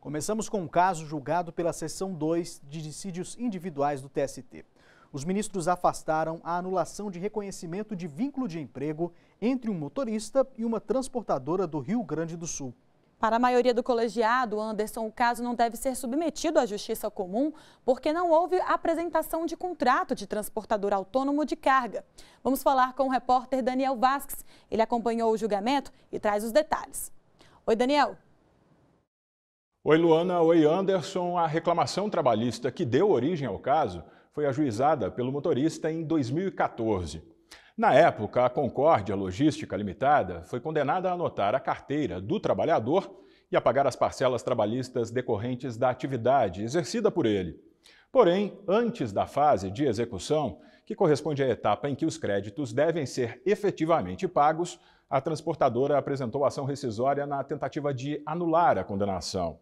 Começamos com um caso julgado pela Seção 2 de Dissídios Individuais do TST. Os ministros afastaram a anulação de reconhecimento de vínculo de emprego entre um motorista e uma transportadora do Rio Grande do Sul. Para a maioria do colegiado, Anderson, o caso não deve ser submetido à justiça comum porque não houve apresentação de contrato de transportador autônomo de carga. Vamos falar com o repórter Daniel Vasques. Ele acompanhou o julgamento e traz os detalhes. Oi, Daniel. Oi, Luana. Oi, Anderson. A reclamação trabalhista que deu origem ao caso foi ajuizada pelo motorista em 2014. Na época, a Concórdia Logística Limitada foi condenada a anotar a carteira do trabalhador e a pagar as parcelas trabalhistas decorrentes da atividade exercida por ele. Porém, antes da fase de execução, que corresponde à etapa em que os créditos devem ser efetivamente pagos, a transportadora apresentou ação rescisória na tentativa de anular a condenação.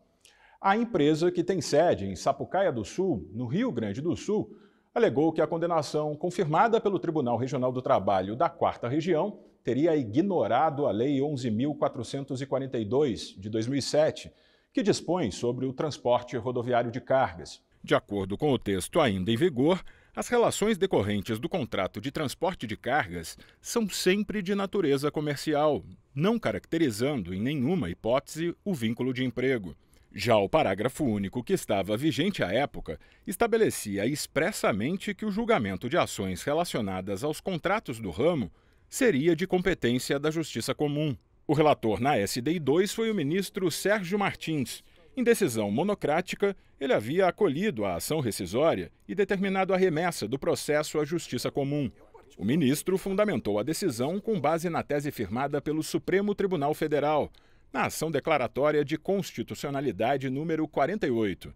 A empresa, que tem sede em Sapucaia do Sul, no Rio Grande do Sul, alegou que a condenação confirmada pelo Tribunal Regional do Trabalho da Quarta Região teria ignorado a Lei 11.442, de 2007, que dispõe sobre o transporte rodoviário de cargas. De acordo com o texto ainda em vigor, as relações decorrentes do contrato de transporte de cargas são sempre de natureza comercial, não caracterizando em nenhuma hipótese o vínculo de emprego. Já o parágrafo único que estava vigente à época estabelecia expressamente que o julgamento de ações relacionadas aos contratos do ramo seria de competência da Justiça Comum. O relator na SDI 2 foi o ministro Sérgio Martins. Em decisão monocrática, ele havia acolhido a ação rescisória e determinado a remessa do processo à Justiça Comum. O ministro fundamentou a decisão com base na tese firmada pelo Supremo Tribunal Federal, na ação declaratória de constitucionalidade número 48.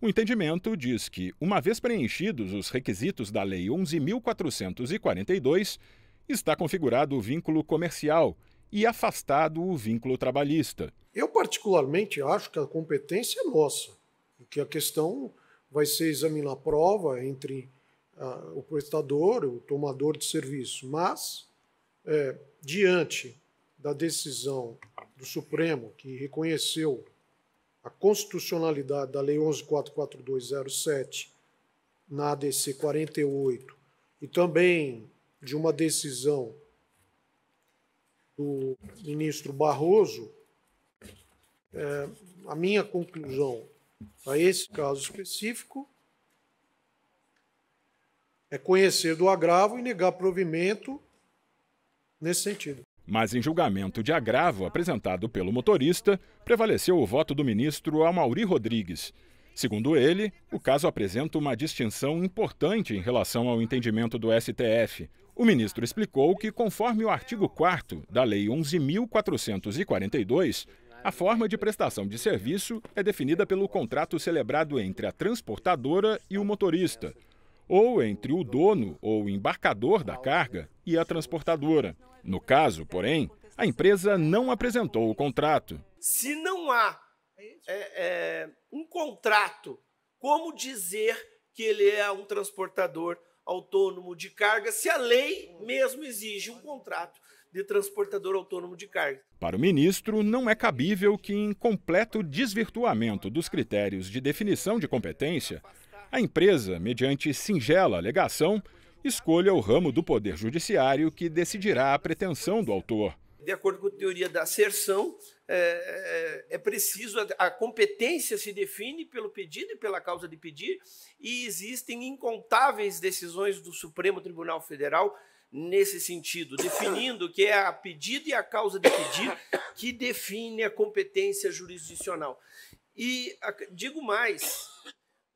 O entendimento diz que, uma vez preenchidos os requisitos da Lei 11.442, está configurado o vínculo comercial e afastado o vínculo trabalhista. Eu, particularmente, acho que a competência é nossa, que a questão vai ser examinar a prova entre uh, o prestador, e o tomador de serviço, mas, é, diante da decisão do Supremo, que reconheceu a constitucionalidade da Lei 11.44207 na ADC 48 e também de uma decisão do ministro Barroso, é, a minha conclusão a esse caso específico é conhecer do agravo e negar provimento nesse sentido. Mas em julgamento de agravo apresentado pelo motorista, prevaleceu o voto do ministro Amauri Rodrigues. Segundo ele, o caso apresenta uma distinção importante em relação ao entendimento do STF. O ministro explicou que, conforme o artigo 4 da Lei 11.442, a forma de prestação de serviço é definida pelo contrato celebrado entre a transportadora e o motorista, ou entre o dono ou embarcador da carga e a transportadora. No caso, porém, a empresa não apresentou o contrato. Se não há é, é, um contrato, como dizer que ele é um transportador autônomo de carga se a lei mesmo exige um contrato de transportador autônomo de carga? Para o ministro, não é cabível que, em completo desvirtuamento dos critérios de definição de competência, a empresa, mediante singela alegação, escolha o ramo do Poder Judiciário que decidirá a pretensão do autor. De acordo com a teoria da acerção, é, é, é, preciso, a, competência se define pelo pedido e pela causa de pedir, e existem incontáveis decisões do Supremo Tribunal Federal nesse sentido, definindo que é a pedido e a causa de pedir que define a competência jurisdicional. E digo mais,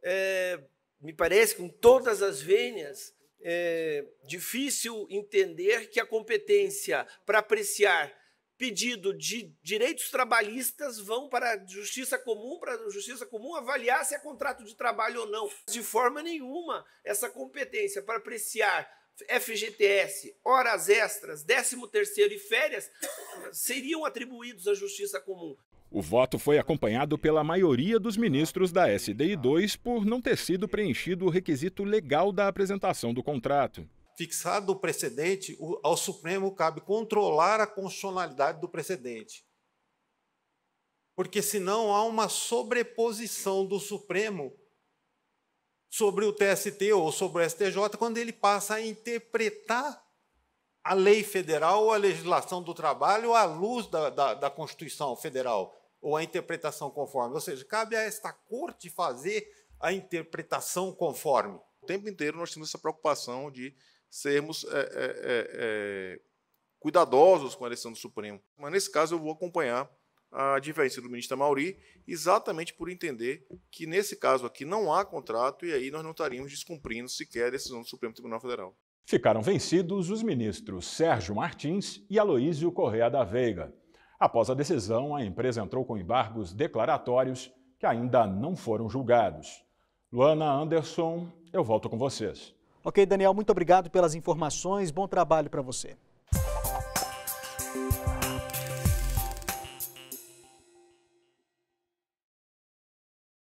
é, me parece que com todas as vênias, é, difícil entender que a competência para apreciar pedido de direitos trabalhistas vão para a justiça comum, para a justiça comum avaliar se é contrato de trabalho ou não. De forma nenhuma, essa competência para apreciar FGTS, horas extras, 13º e férias seriam atribuídos à justiça comum. O voto foi acompanhado pela maioria dos ministros da SDI2 por não ter sido preenchido o requisito legal da apresentação do contrato. Fixado o precedente, ao Supremo cabe controlar a constitucionalidade do precedente. Porque senão há uma sobreposição do Supremo sobre o TST ou sobre o STJ quando ele passa a interpretar a lei federal ou a legislação do trabalho à luz da, da, da, Constituição Federal ou a interpretação conforme. Ou seja, cabe a esta corte fazer a interpretação conforme. O tempo inteiro nós temos essa preocupação de sermos é, é, é, é cuidadosos com a decisão do Supremo. Mas, nesse caso, eu vou acompanhar a divergência do ministro Mauri, exatamente por entender que, nesse caso aqui, não há contrato e aí nós não estaríamos descumprindo sequer a decisão do Supremo Tribunal Federal. Ficaram vencidos os ministros Sérgio Martins e Aloísio Correa da Veiga. Após a decisão, a empresa entrou com embargos declaratórios que ainda não foram julgados. Luana Anderson, eu volto com vocês. Ok, Daniel, muito obrigado pelas informações. Bom trabalho para você.